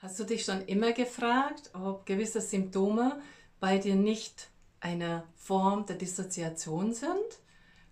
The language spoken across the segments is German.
Hast du dich schon immer gefragt, ob gewisse Symptome bei dir nicht eine Form der Dissoziation sind?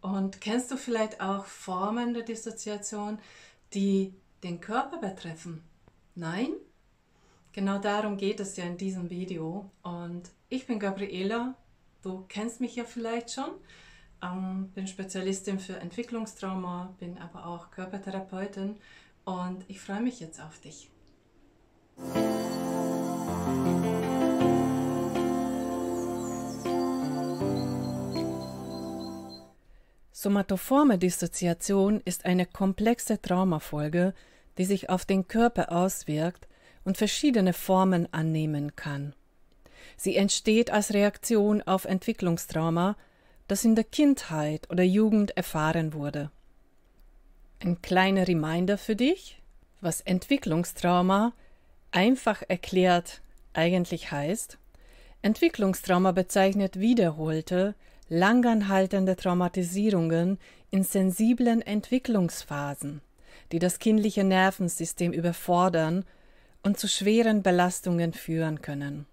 Und kennst du vielleicht auch Formen der Dissoziation, die den Körper betreffen? Nein? Genau darum geht es ja in diesem Video. Und ich bin Gabriela, du kennst mich ja vielleicht schon. Ähm, bin Spezialistin für Entwicklungstrauma, bin aber auch Körpertherapeutin und ich freue mich jetzt auf dich. Somatoforme Dissoziation ist eine komplexe Traumafolge, die sich auf den Körper auswirkt und verschiedene Formen annehmen kann. Sie entsteht als Reaktion auf Entwicklungstrauma, das in der Kindheit oder Jugend erfahren wurde. Ein kleiner Reminder für dich, was Entwicklungstrauma Einfach erklärt eigentlich heißt, Entwicklungstrauma bezeichnet wiederholte, langanhaltende Traumatisierungen in sensiblen Entwicklungsphasen, die das kindliche Nervensystem überfordern und zu schweren Belastungen führen können.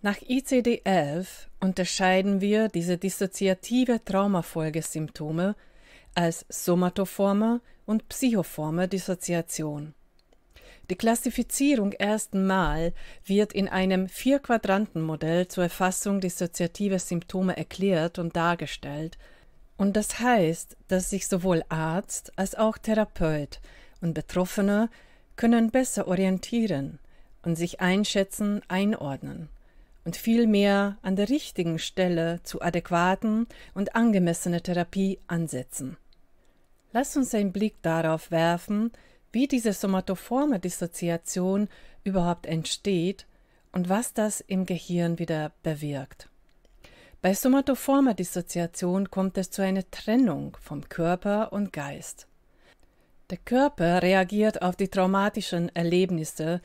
Nach ICD-11 unterscheiden wir diese dissoziative Traumafolgesymptome als somatoforme und psychoforme Dissoziation. Die Klassifizierung erstmal wird in einem Vier-Quadranten-Modell zur Erfassung dissoziativer Symptome erklärt und dargestellt. Und das heißt, dass sich sowohl Arzt als auch Therapeut und Betroffene können besser orientieren und sich einschätzen, einordnen und vielmehr an der richtigen Stelle zu adäquaten und angemessener Therapie ansetzen. Lass uns einen Blick darauf werfen, wie diese somatoforme Dissoziation überhaupt entsteht und was das im Gehirn wieder bewirkt. Bei somatoformer Dissoziation kommt es zu einer Trennung vom Körper und Geist. Der Körper reagiert auf die traumatischen Erlebnisse,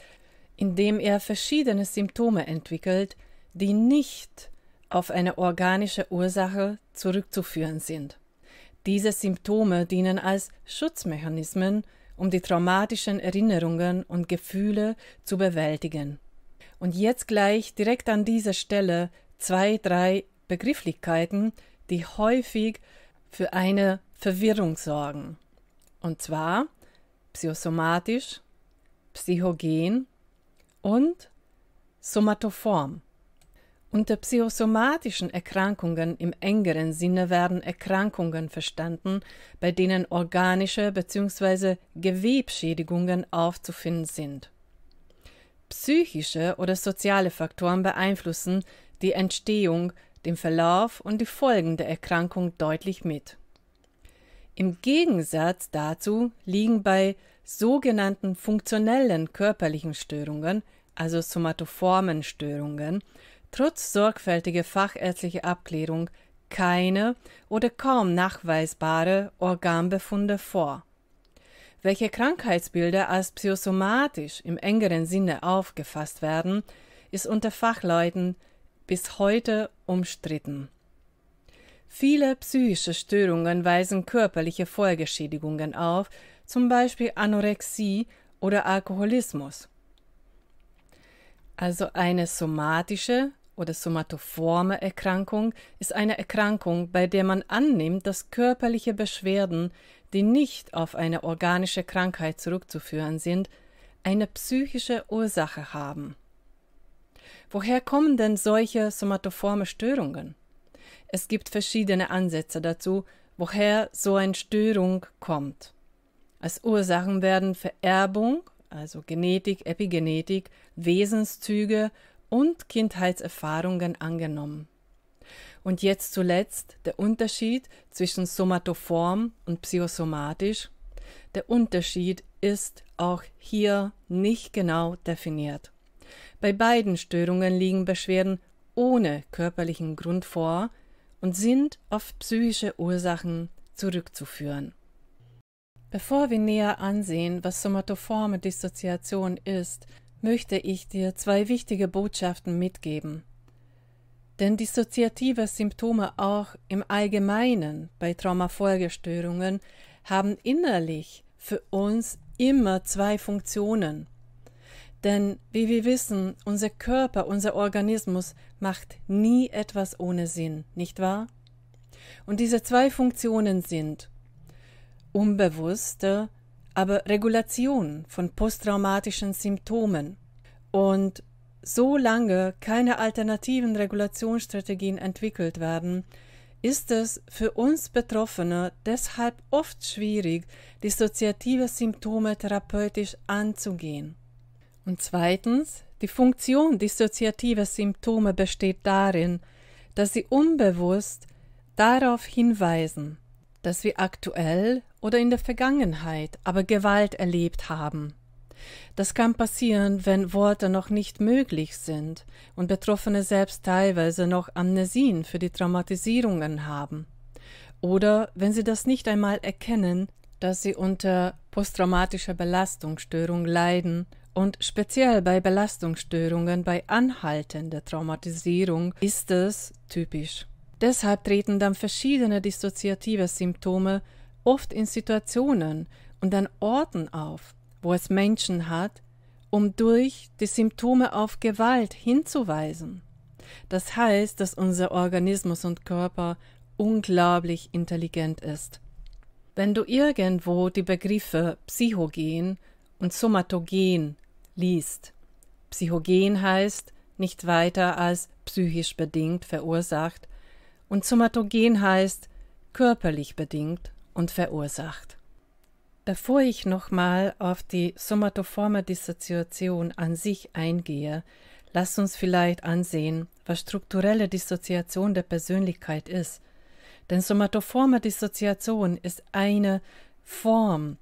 indem er verschiedene Symptome entwickelt, die nicht auf eine organische Ursache zurückzuführen sind. Diese Symptome dienen als Schutzmechanismen um die traumatischen Erinnerungen und Gefühle zu bewältigen. Und jetzt gleich direkt an dieser Stelle zwei, drei Begrifflichkeiten, die häufig für eine Verwirrung sorgen. Und zwar psychosomatisch, psychogen und somatoform. Unter psychosomatischen Erkrankungen im engeren Sinne werden Erkrankungen verstanden, bei denen organische bzw. Gewebschädigungen aufzufinden sind. Psychische oder soziale Faktoren beeinflussen die Entstehung, den Verlauf und die Folgen der Erkrankung deutlich mit. Im Gegensatz dazu liegen bei sogenannten funktionellen körperlichen Störungen, also somatoformen Störungen, trotz sorgfältiger fachärztlicher Abklärung keine oder kaum nachweisbare Organbefunde vor. Welche Krankheitsbilder als psychosomatisch im engeren Sinne aufgefasst werden, ist unter Fachleuten bis heute umstritten. Viele psychische Störungen weisen körperliche Folgeschädigungen auf, zum Beispiel Anorexie oder Alkoholismus. Also eine somatische oder somatoforme Erkrankung ist eine Erkrankung, bei der man annimmt, dass körperliche Beschwerden, die nicht auf eine organische Krankheit zurückzuführen sind, eine psychische Ursache haben. Woher kommen denn solche somatoforme Störungen? Es gibt verschiedene Ansätze dazu, woher so eine Störung kommt. Als Ursachen werden Vererbung, also Genetik, Epigenetik, Wesenszüge und Kindheitserfahrungen angenommen. Und jetzt zuletzt der Unterschied zwischen somatoform und psychosomatisch. Der Unterschied ist auch hier nicht genau definiert. Bei beiden Störungen liegen Beschwerden ohne körperlichen Grund vor und sind auf psychische Ursachen zurückzuführen. Bevor wir näher ansehen, was somatoforme Dissoziation ist, möchte ich dir zwei wichtige Botschaften mitgeben. Denn dissoziative Symptome auch im Allgemeinen bei Traumafolgestörungen haben innerlich für uns immer zwei Funktionen. Denn wie wir wissen, unser Körper, unser Organismus macht nie etwas ohne Sinn, nicht wahr? Und diese zwei Funktionen sind unbewusste aber Regulation von posttraumatischen Symptomen. Und solange keine alternativen Regulationsstrategien entwickelt werden, ist es für uns Betroffene deshalb oft schwierig, dissoziative Symptome therapeutisch anzugehen. Und zweitens, die Funktion dissoziativer Symptome besteht darin, dass sie unbewusst darauf hinweisen, dass wir aktuell oder in der Vergangenheit aber Gewalt erlebt haben. Das kann passieren, wenn Worte noch nicht möglich sind und Betroffene selbst teilweise noch Amnesien für die Traumatisierungen haben. Oder wenn sie das nicht einmal erkennen, dass sie unter posttraumatischer Belastungsstörung leiden und speziell bei Belastungsstörungen bei anhaltender Traumatisierung ist es typisch. Deshalb treten dann verschiedene dissoziative Symptome oft in Situationen und an Orten auf, wo es Menschen hat, um durch die Symptome auf Gewalt hinzuweisen. Das heißt, dass unser Organismus und Körper unglaublich intelligent ist. Wenn du irgendwo die Begriffe Psychogen und Somatogen liest, Psychogen heißt nicht weiter als psychisch bedingt verursacht und Somatogen heißt körperlich bedingt und verursacht. Bevor ich nochmal auf die somatoforme Dissoziation an sich eingehe, lasst uns vielleicht ansehen, was strukturelle Dissoziation der Persönlichkeit ist. Denn somatoforme Dissoziation ist eine Form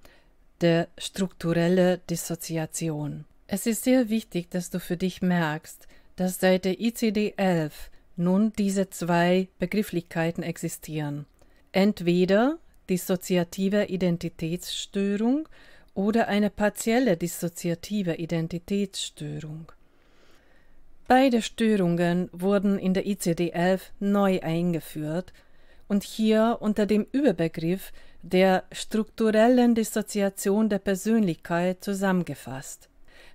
der strukturellen Dissoziation. Es ist sehr wichtig, dass du für dich merkst, dass seit der ICD-11 nun diese zwei Begrifflichkeiten existieren. Entweder dissoziative Identitätsstörung oder eine partielle dissoziative Identitätsstörung. Beide Störungen wurden in der ICD-11 neu eingeführt und hier unter dem Überbegriff der strukturellen Dissoziation der Persönlichkeit zusammengefasst.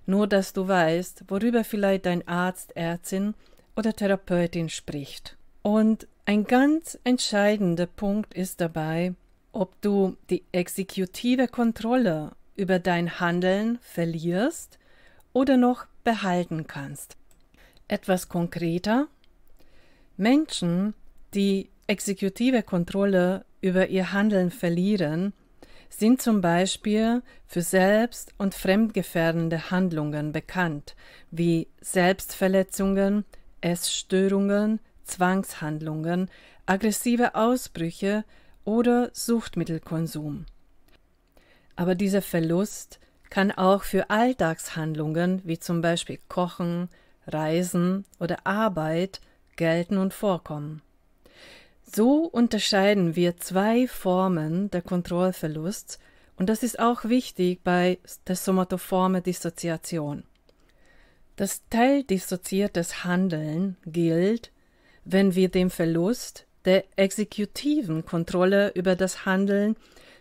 Nur dass du weißt, worüber vielleicht dein Arzt, Ärztin oder Therapeutin spricht. Und ein ganz entscheidender Punkt ist dabei, ob du die exekutive Kontrolle über dein Handeln verlierst oder noch behalten kannst. Etwas konkreter, Menschen, die exekutive Kontrolle über ihr Handeln verlieren, sind zum Beispiel für selbst- und fremdgefährdende Handlungen bekannt, wie Selbstverletzungen, Essstörungen, Zwangshandlungen, aggressive Ausbrüche, oder Suchtmittelkonsum. Aber dieser Verlust kann auch für Alltagshandlungen wie zum Beispiel Kochen, Reisen oder Arbeit gelten und vorkommen. So unterscheiden wir zwei Formen der Kontrollverlust und das ist auch wichtig bei der somatoforme Dissoziation. Das teildissoziiertes Handeln gilt, wenn wir dem Verlust der exekutiven Kontrolle über das Handeln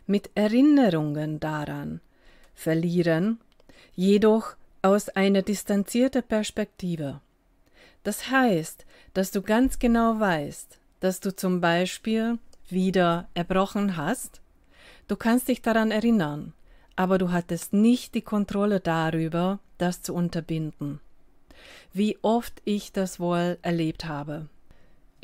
mit Erinnerungen daran verlieren, jedoch aus einer distanzierten Perspektive. Das heißt, dass du ganz genau weißt, dass du zum Beispiel wieder erbrochen hast, du kannst dich daran erinnern, aber du hattest nicht die Kontrolle darüber, das zu unterbinden. Wie oft ich das wohl erlebt habe.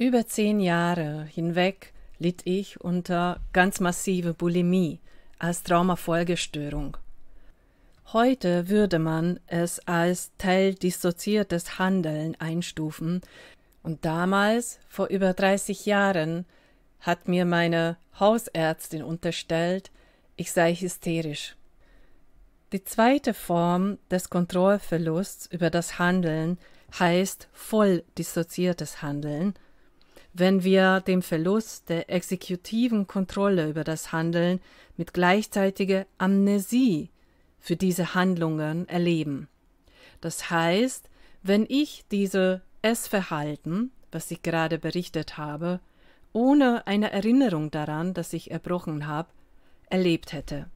Über zehn Jahre hinweg litt ich unter ganz massive Bulimie als Traumafolgestörung. Heute würde man es als teildissoziiertes Handeln einstufen, und damals, vor über 30 Jahren, hat mir meine Hausärztin unterstellt, ich sei hysterisch. Die zweite Form des Kontrollverlusts über das Handeln heißt voll dissoziiertes Handeln, wenn wir den Verlust der exekutiven Kontrolle über das Handeln mit gleichzeitiger Amnesie für diese Handlungen erleben. Das heißt, wenn ich diese S-Verhalten, was ich gerade berichtet habe, ohne eine Erinnerung daran, dass ich erbrochen habe, erlebt hätte.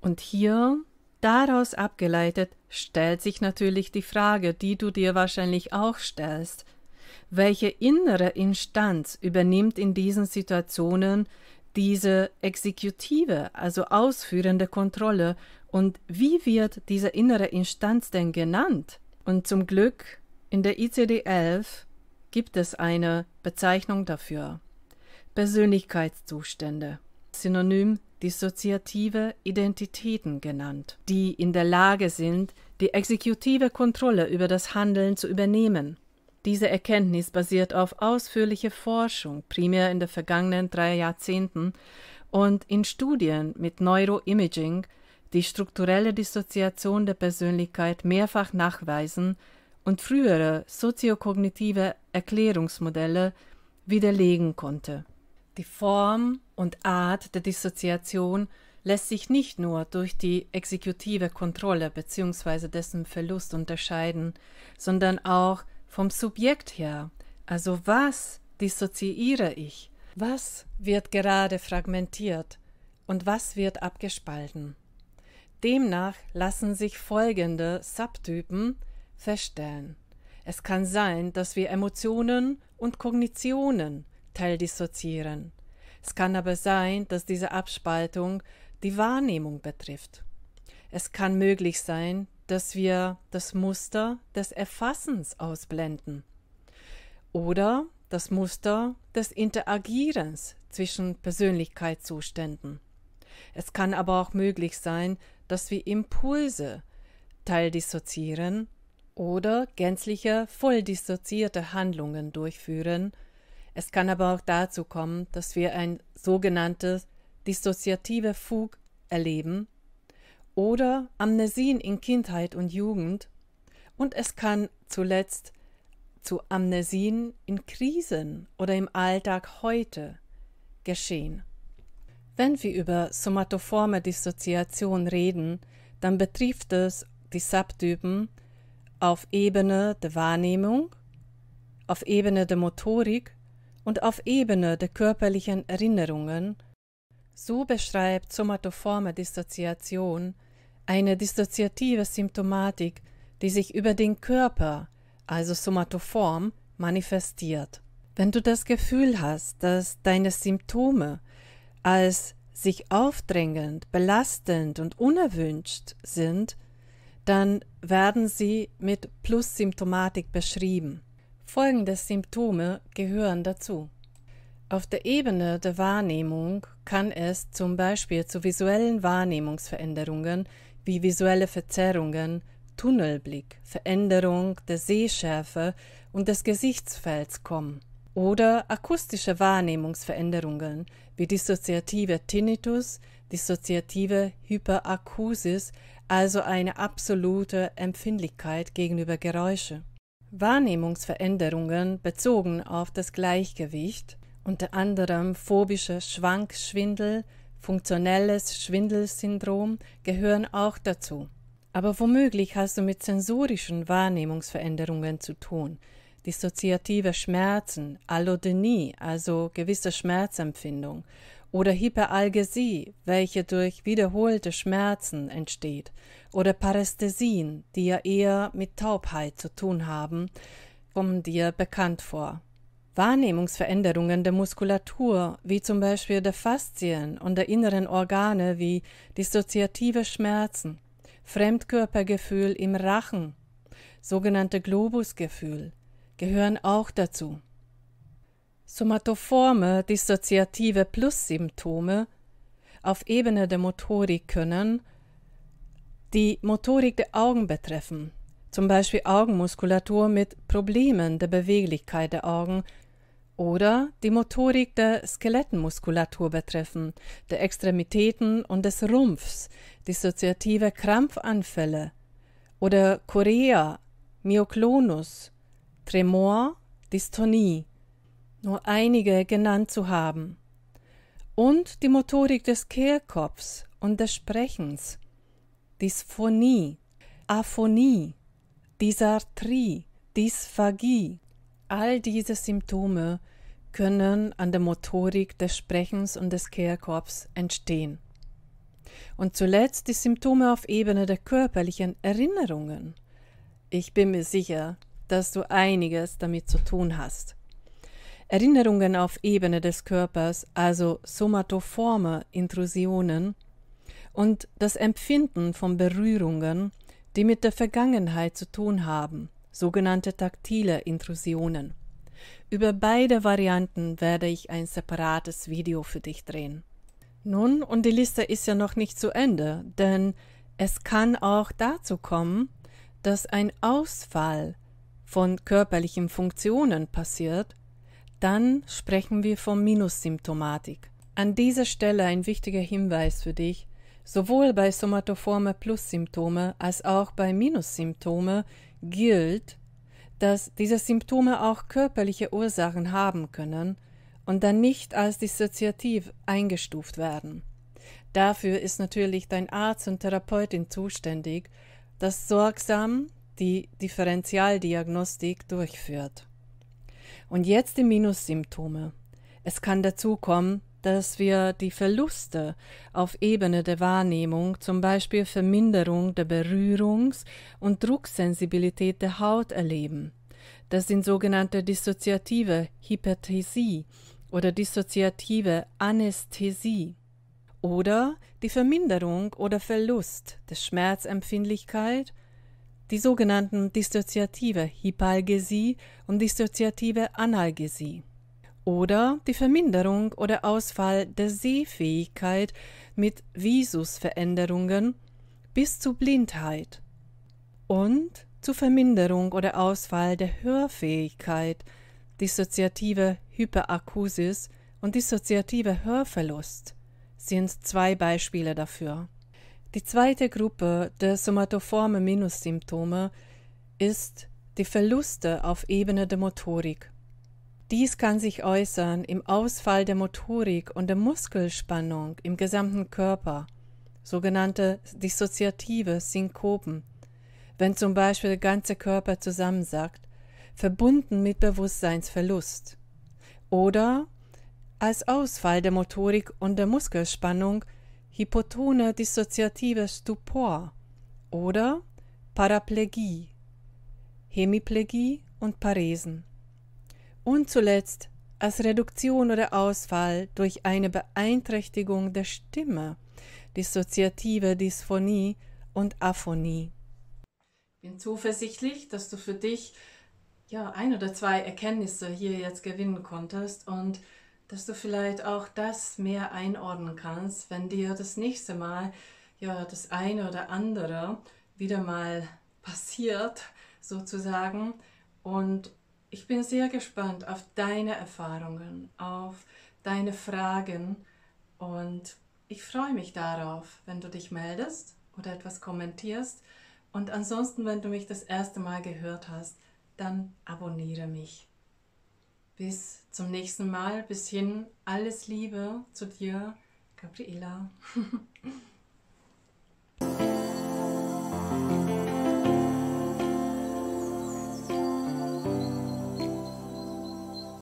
Und hier, daraus abgeleitet, stellt sich natürlich die Frage, die du dir wahrscheinlich auch stellst, welche innere Instanz übernimmt in diesen Situationen diese exekutive, also ausführende Kontrolle und wie wird diese innere Instanz denn genannt? Und zum Glück in der ICD-11 gibt es eine Bezeichnung dafür. Persönlichkeitszustände, synonym dissoziative Identitäten genannt, die in der Lage sind, die exekutive Kontrolle über das Handeln zu übernehmen. Diese Erkenntnis basiert auf ausführlicher Forschung, primär in den vergangenen drei Jahrzehnten, und in Studien mit Neuroimaging, die strukturelle Dissoziation der Persönlichkeit mehrfach nachweisen und frühere soziokognitive Erklärungsmodelle widerlegen konnte. Die Form und Art der Dissoziation lässt sich nicht nur durch die exekutive Kontrolle bzw. dessen Verlust unterscheiden, sondern auch vom Subjekt her. Also was dissoziiere ich? Was wird gerade fragmentiert und was wird abgespalten? Demnach lassen sich folgende Subtypen feststellen. Es kann sein, dass wir Emotionen und Kognitionen teildissoziieren. Es kann aber sein, dass diese Abspaltung die Wahrnehmung betrifft. Es kann möglich sein, dass wir das Muster des Erfassens ausblenden oder das Muster des Interagierens zwischen Persönlichkeitszuständen. Es kann aber auch möglich sein, dass wir Impulse teildissoziieren oder gänzliche voll dissoziierte Handlungen durchführen. Es kann aber auch dazu kommen, dass wir ein sogenanntes dissoziative Fug erleben, oder Amnesien in Kindheit und Jugend und es kann zuletzt zu Amnesien in Krisen oder im Alltag heute geschehen. Wenn wir über somatoforme Dissoziation reden, dann betrifft es die Subtypen auf Ebene der Wahrnehmung, auf Ebene der Motorik und auf Ebene der körperlichen Erinnerungen so beschreibt somatoforme Dissoziation eine dissoziative Symptomatik, die sich über den Körper, also somatoform, manifestiert. Wenn du das Gefühl hast, dass deine Symptome als sich aufdrängend, belastend und unerwünscht sind, dann werden sie mit Plus-Symptomatik beschrieben. Folgende Symptome gehören dazu. Auf der Ebene der Wahrnehmung kann es zum Beispiel zu visuellen Wahrnehmungsveränderungen wie visuelle Verzerrungen, Tunnelblick, Veränderung der Sehschärfe und des Gesichtsfelds kommen oder akustische Wahrnehmungsveränderungen wie dissoziative Tinnitus, dissoziative Hyperakusis, also eine absolute Empfindlichkeit gegenüber Geräusche. Wahrnehmungsveränderungen bezogen auf das Gleichgewicht, unter anderem phobischer Schwankschwindel, funktionelles Schwindelsyndrom gehören auch dazu. Aber womöglich hast du mit sensorischen Wahrnehmungsveränderungen zu tun, dissoziative Schmerzen, Allodenie, also gewisse Schmerzempfindung, oder Hyperalgesie, welche durch wiederholte Schmerzen entsteht, oder Parästhesien, die ja eher mit Taubheit zu tun haben, kommen dir bekannt vor. Wahrnehmungsveränderungen der Muskulatur, wie zum Beispiel der Faszien und der inneren Organe wie dissoziative Schmerzen, Fremdkörpergefühl im Rachen, sogenannte Globusgefühl, gehören auch dazu. Somatoforme dissoziative Plus-Symptome auf Ebene der Motorik können die Motorik der Augen betreffen, zum Beispiel Augenmuskulatur mit Problemen der Beweglichkeit der Augen oder die Motorik der Skelettmuskulatur betreffen, der Extremitäten und des Rumpfs, dissoziative Krampfanfälle oder Chorea, Myoklonus, Tremor, Dystonie, nur einige genannt zu haben. Und die Motorik des Kehlkopfs und des Sprechens, Dysphonie, Aphonie, Dysarthrie, Dysphagie, all diese Symptome können an der Motorik des Sprechens und des Kehrkopfs entstehen. Und zuletzt die Symptome auf Ebene der körperlichen Erinnerungen. Ich bin mir sicher, dass du einiges damit zu tun hast. Erinnerungen auf Ebene des Körpers, also somatoforme Intrusionen und das Empfinden von Berührungen, die mit der Vergangenheit zu tun haben, sogenannte taktile Intrusionen. Über beide Varianten werde ich ein separates Video für dich drehen. Nun, und die Liste ist ja noch nicht zu Ende, denn es kann auch dazu kommen, dass ein Ausfall von körperlichen Funktionen passiert, dann sprechen wir von Minussymptomatik. An dieser Stelle ein wichtiger Hinweis für dich, sowohl bei somatoforme Plus-Symptome als auch bei Minussymptome gilt, dass diese Symptome auch körperliche Ursachen haben können und dann nicht als dissoziativ eingestuft werden. Dafür ist natürlich dein Arzt und Therapeutin zuständig, das sorgsam die Differentialdiagnostik durchführt. Und jetzt die Minussymptome. Es kann dazu kommen, dass wir die Verluste auf Ebene der Wahrnehmung, zum Beispiel Verminderung der Berührungs- und Drucksensibilität der Haut erleben. Das sind sogenannte dissoziative Hyperthesie oder dissoziative Anästhesie oder die Verminderung oder Verlust der Schmerzempfindlichkeit, die sogenannten dissoziative Hypalgesie und dissoziative Analgesie oder die Verminderung oder Ausfall der Sehfähigkeit mit Visusveränderungen bis zu Blindheit und zu Verminderung oder Ausfall der Hörfähigkeit, dissoziative Hyperakusis und dissoziative Hörverlust sind zwei Beispiele dafür. Die zweite Gruppe der somatoforme Minussymptome ist die Verluste auf Ebene der Motorik. Dies kann sich äußern im Ausfall der Motorik und der Muskelspannung im gesamten Körper, sogenannte dissoziative Synkopen, wenn zum Beispiel der ganze Körper zusammensackt, verbunden mit Bewusstseinsverlust, oder als Ausfall der Motorik und der Muskelspannung hypotone dissoziative Stupor oder Paraplegie, Hemiplegie und Paresen. Und zuletzt als Reduktion oder Ausfall durch eine Beeinträchtigung der Stimme, dissoziative Dysphonie und Aphonie. Ich bin zuversichtlich, dass du für dich ja ein oder zwei Erkenntnisse hier jetzt gewinnen konntest und dass du vielleicht auch das mehr einordnen kannst, wenn dir das nächste Mal ja das eine oder andere wieder mal passiert sozusagen und ich bin sehr gespannt auf deine Erfahrungen, auf deine Fragen und ich freue mich darauf, wenn du dich meldest oder etwas kommentierst. Und ansonsten, wenn du mich das erste Mal gehört hast, dann abonniere mich. Bis zum nächsten Mal. Bis hin, alles Liebe zu dir, Gabriela.